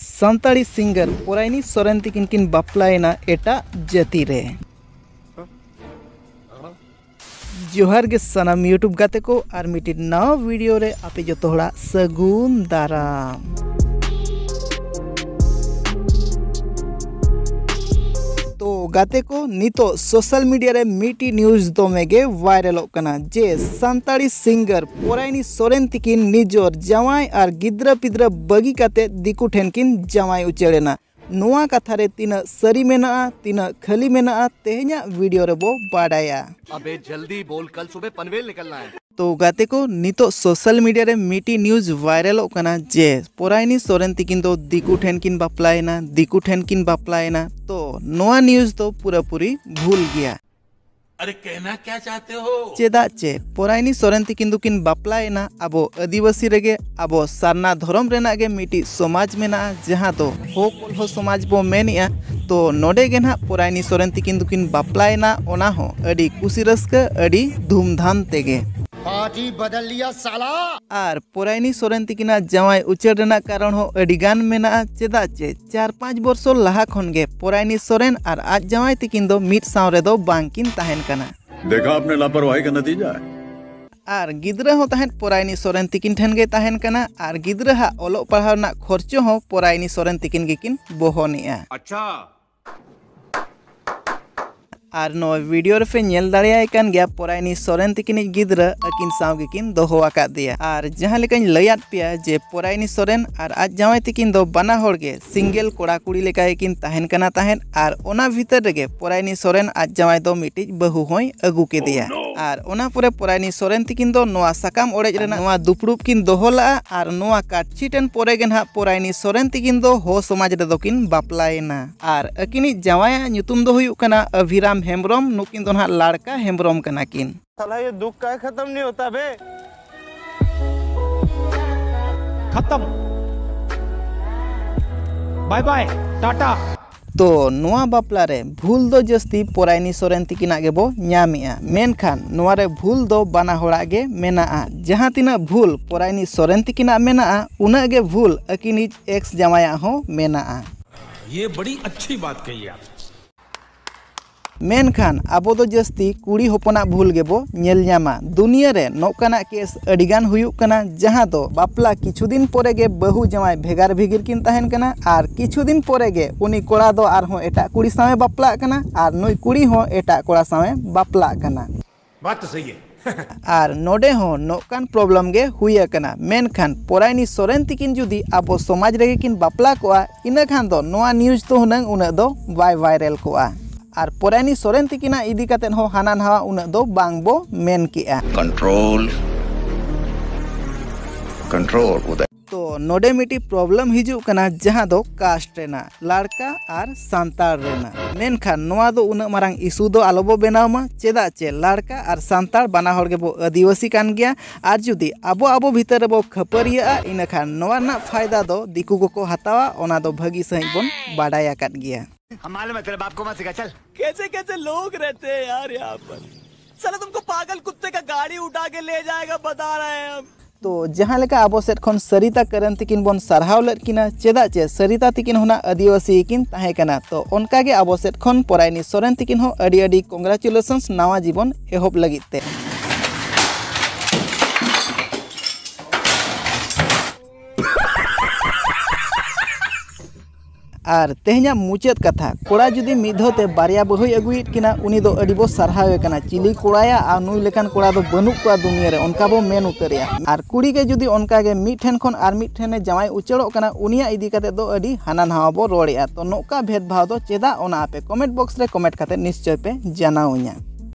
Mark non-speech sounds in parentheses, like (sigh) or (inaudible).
ᱥᱟᱱᱛᱟᱲᱤ ᱥᱤᱝᱜᱟᱨ ᱯᱚᱨᱟᱭᱱᱤ ᱥᱚᱨᱮᱱ ᱛᱤᱠᱤᱱ ᱠᱤᱱ ᱵᱟᱯᱞᱟᱭᱮᱱᱟ ᱮᱴᱟᱜ ᱡᱟᱹᱛᱤ ᱨᱮ ᱡᱚᱦᱟᱨ ᱜᱮ ᱥᱟᱱᱟᱢ ᱤᱭᱩᱴᱩᱵᱽ ᱜᱟᱛᱮ ᱠᱚ ᱟᱨ ᱢᱤᱫᱴᱤᱡ ᱱᱟᱣᱟ ᱵᱷᱤᱰᱤᱭᱳ ᱨᱮ ᱟᱯᱮ ᱡᱚᱛᱚ ᱦᱚᱲᱟᱜ ᱥᱟᱹᱜᱩᱱ ᱫᱟᱨᱟᱢ गाते को नितो सोशल मीडिया रे मीटी न्यूज दमेगे तो वायरल जे सानी सिंगर पोरायनी सोरेन तिकिन निजर जवाई और गिद्रा पिद्रा बगी काते दिकु ठेनकिन जवाई उचेलेना नुआ कथा रे तिन सरी मेना तिन खली मेना तेहेन्या वीडियो रे बो बाडाया अबे जल्दी बोल कल सुबह पनवेल निकलना है तो गाते को नित सोशल मीडिया रे मीटी न्यूज वायरल होना जे पोरानी सोरेन तीन तो दिकू ठेन किन बापलाना दिकू ठेन किन बापलाना तो नोआ न्यूज तो पूरा पूरी भूल गया अरे कहना क्या चाहते हो चेदा चे पोरानी सोरेन तीन किन बापलाना अब आदिवासी रेगे अब सारना धरम रेना मीटी समाज में जहाँ तो हो हो समाज बो मेन तो नोडे गे ना पोरानी सोरेन तीन किन बापलाना ओना हो अड़ी कुशी रस्क अड़ी धूमधाम तेगे पार्टी बदल लिया साला और पुरानी सोरेंती किना जवाई उचेड़ रेना कारण हो एडीगान मेना चेदा चे चार पांच वर्ष लहा खन गे पुरानी सोरेन और आज जवाई तकिन दो मीट साव रे दो बांकिन ताहन कना देखा आपने लापरवाही का नतीजा ᱟᱨ ᱜᱤᱫᱽᱨᱟᱹ ᱦᱚᱸ ᱛᱟᱦᱮᱸᱫ ᱯᱚᱨᱟᱭᱱᱤ ᱥᱚᱨᱮᱱ ᱛᱤᱠᱤᱱ ᱴᱷᱮᱱ ᱜᱮ ᱛᱟᱦᱮᱱ ᱠᱟᱱᱟ ᱟᱨ ᱜᱤᱫᱽᱨᱟᱹ ᱦᱟᱜ ᱚᱞᱚᱜ ᱯᱟᱲᱦᱟᱣ ᱨᱮᱱᱟᱜ ᱠᱷᱚᱨᱪᱚ ᱦᱚᱸ ᱯᱚᱨᱟᱭᱱᱤ ᱥᱚᱨᱮᱱ ᱛᱤᱠᱤᱱ ᱜᱮᱠᱤᱱ ᱵᱚᱦᱚᱱᱮᱜᱼᱟ ᱟᱪᱪᱷᱟ ᱟᱨ ᱱᱚᱣᱟ ᱵᱷᱤᱰᱤᱭᱳ ᱨᱮᱯᱮ ᱧᱮᱞ ᱫᱟᱲᱮᱭᱟᱭ ᱠᱟᱱ ᱜᱮᱭᱟ ᱯᱚᱨᱟᱭᱱᱤ ᱥᱚᱨᱮᱱ ᱛᱟᱹᱠᱤᱱᱤᱡ ᱜᱤᱫᱽᱨᱟᱹ ᱟᱹᱠᱤᱱ ᱥᱟᱶ ᱜᱮᱠᱤᱱ ᱫᱚᱦᱚ ᱟᱠᱟᱫᱮᱭᱟ ᱟᱨ ᱡᱟᱦᱟᱸ ᱞᱮᱠᱟᱧ ᱞᱟᱹᱭᱟᱫ ᱯᱮᱭᱟ ᱡᱮ ᱯᱚᱨᱟᱭᱱᱤ ᱥᱚᱨᱮᱱ ᱟᱨ ᱟᱡ ᱡᱟᱶᱟᱭ ᱛᱟᱹᱠᱤᱱ ᱫᱚ ᱵᱟᱱᱟ ᱦᱚᱲ ᱜᱮ ᱥᱤᱝᱜᱮᱞ ᱠᱚᱲᱟ ᱠᱩᱲᱤ ᱞᱮᱠᱟ ᱜᱮᱠᱤᱱ ᱛᱟᱦᱮᱱ ᱠᱟᱱᱟ ᱛᱟᱦᱮᱸᱫ ᱟᱨ ᱚᱱᱟ ᱵᱷᱤᱛᱟᱹᱨ ᱨᱮᱜᱮ ᱯᱚᱨᱟᱭᱱᱤ ᱥᱚᱨᱮᱱ ᱟᱡ ᱡᱟᱶᱟᱭ ᱫᱚ ᱢᱤᱫᱴᱤᱡ ᱵᱟᱹᱦᱩ ᱦᱚᱸᱭ ᱟᱹᱜᱩ ᱠᱮᱫᱮᱭᱟ ᱟᱨ ᱚᱱᱟ ᱯᱚᱨᱮ ᱯᱚᱨᱟᱭᱱᱤ ᱥᱚᱨᱮᱱ ᱛᱤᱠᱤᱱ ᱫᱚ ᱱᱚᱣᱟ ᱥᱟᱠᱟᱢ ᱚᱲᱮᱡ ᱨᱮᱱᱟᱜ ᱱᱚᱣᱟ ᱫᱩᱯᱲᱩᱵ ᱠᱤᱱ ᱫᱚᱦᱚ ᱞᱟᱜᱼᱟ ᱟᱨ ᱱᱚᱣᱟ ᱠᱟᱴᱪᱷᱤᱴᱮᱱ ᱯᱚᱨᱮ ᱜᱮ ᱱᱟᱦᱟᱜ ᱯᱚᱨᱟᱭᱱᱤ ᱥᱚᱨᱮᱱ ᱛᱤᱠᱤᱱ ᱫᱚ ᱦᱚ ᱥᱚᱢᱟᱡᱽ ᱨᱮᱫᱚ ᱠᱤᱱ ᱵᱟᱯᱞᱟᱭᱮᱱᱟ ᱟᱨ ᱟᱹᱠᱤᱱᱤᱡ ᱡᱟᱶᱟᱭᱟᱜ ᱧᱩᱛᱩᱢ ᱫᱚ ᱦᱩᱭᱩᱜ ᱠᱟᱱᱟ अभिराम हेम्ब्रम नुकिन दो लाड़का हेम्ब्रम कना किन साला ये दुख का खत्म नहीं होता बे खत्म बाय बाय टाटा तो नवा बापला रे भूल दो जस्ती परायनी सोरेन तिकिना गेबो न्यामिया मेनखान नवा रे भूल दो बाना होड़ा गे मेनाआ जहां तिना भूल परायनी सोरेन तिकिना मेनाआ उना गे भूल अकिनिज एक्स जमाया हो मेनाआ ये बड़ी अच्छी बात कही आप ᱢᱮᱱᱠᱷᱟᱱ ᱟᱵᱚ ᱫᱚ ᱡᱟᱹᱥᱛᱤ ᱠᱩᱲᱤ ᱦᱚᱯᱚᱱᱟᱜ ᱵᱷᱩᱞ ᱜᱮᱵᱚ ᱧᱮᱞ ᱧᱟᱢᱟ ᱫᱩᱱᱤᱭᱟᱹ ᱨᱮ ᱱᱚᱝᱠᱟᱱᱟᱜ ᱠᱮᱥ ᱟᱹᱰᱤᱜᱟᱱ ᱦᱩᱭᱩᱜ ᱠᱟᱱᱟ ᱡᱟᱦᱟᱸ ᱫᱚ ᱵᱟᱯᱞᱟ ᱠᱤᱪᱷᱩ ᱫᱤᱱ ᱯᱚᱨᱮ ᱜᱮ ᱵᱟᱹᱦᱩ ᱡᱟᱶᱟᱭ ᱵᱷᱮᱜᱟᱨ ᱵᱷᱮᱜᱤᱨ ᱠᱤᱱ ᱛᱟᱦᱮᱱ ᱠᱟᱱᱟ ᱟᱨ ᱠᱤᱪᱷᱩ ᱫᱤᱱ ᱯᱚᱨᱮ ᱜᱮ ᱩᱱᱤ ᱠᱚᱲᱟ ᱫᱚ ᱟᱨᱦᱚᱸ ᱮᱴᱟᱜ ᱠᱩᱲᱤ ᱥᱟᱶᱮ ᱵᱟᱯᱞᱟᱜ ᱠᱟᱱᱟ ᱟᱨ ᱱᱩᱭ ᱠᱩᱲᱤ ᱦᱚᱸ ᱮᱴᱟᱜ ᱠᱚᱲᱟ ᱥᱟᱶᱮ ᱵᱟᱯᱞᱟᱜ ᱠᱟᱱᱟ ᱵᱟᱛ ᱛᱚ ᱥᱟᱹᱦᱤ ᱦᱮ ᱟᱨ ᱱᱚᱰᱮ ᱦᱚᱸ ᱱᱚᱝᱠᱟᱱ ᱯᱨᱚᱵᱞᱮᱢ ᱜᱮ ᱦᱩᱭ ᱟᱠᱟᱱᱟ ᱢᱮᱱᱠᱷᱟᱱ ᱯᱚᱨᱟᱭᱱᱤ ᱥᱚᱨᱮᱱ ᱛᱤᱠᱤᱱ ᱡᱩᱫᱤ ᱟᱵᱚ ᱥᱚᱢᱟᱡᱽ ᱨᱮᱜᱮ ᱠᱤᱱ ᱵᱟᱯᱞᱟ ᱠᱚᱜᱼᱟ ᱤᱱᱟᱹ ᱠᱷᱟᱱ ᱫᱚ ᱱᱚᱣᱟ ᱱᱤᱭᱩᱡᱽ ᱫᱚ ᱦᱩᱱᱟᱹᱝ ᱩᱱᱟᱹᱜ ᱫᱚ ᱵᱟᱭ ᱵᱷᱟᱭᱨᱟᱞ ᱠᱚᱜᱼᱟ और परायणी सोरेन तकना इदीकते हाना नावा उन्ना कंट्रोल तो नोडे मिटी प्रॉब्लम हिजुकना जहां दो कास्ट रेना लड़का और संतार रेना मेनखान नोआ दो उना मरंग इशू दो आलोबो बेनामा चेदा चे लड़का और संतार बना होर गेबो आदिवासी कान गया आर जुदी आबो आबो भीतर बो खपरिया इनखान नोआ ना फायदा दो दिकु को को हतावा ओना दो भगी सही बन बाडाया कान गया (laughs) हम मालूम है तेरे बाप को मत सिखा चल कैसे कैसे लोग रहते हैं यार यहाँ पर चलो तुमको पागल कुत्ते का गाड़ी उठा के ले जाएगा बता रहे हैं हम तो जहाँ लेका अब सेट खन सरिता करण तक बन सारहाव लकिना चेदा चे सरिता तक होना आदिवासी किन ताहे तो उनका अब सेट खन परायनी सोरेन तक कंग्रेचुलेशंस नवा जीवन एहब लगित আর তেহিয়া মুচেত কথা কোড়া যদি মিধতে বারিয়া বহুই আগুইত কিনা উনি দো আদিবো সারহায় কেনা চিলি কোড়ায়া আর নুই লেখান কোড়া দো বনু কোয়া দুনিয়া রে উনকা বো মেন উতরেয়া আর কুড়ি কে যদি উনকা কে মিঠেনখন আর মিঠেনে জামাই উচড়োকনা উনিয়া ইদিকাতে দো আদি হানান হাওবো রোড়িয়া তো নোকা ভেদভাব দো চেদা ওনা আপে কমেন্ট বক্স রে কমেন্ট করতে নিশ্চয় পে জানা হইঞা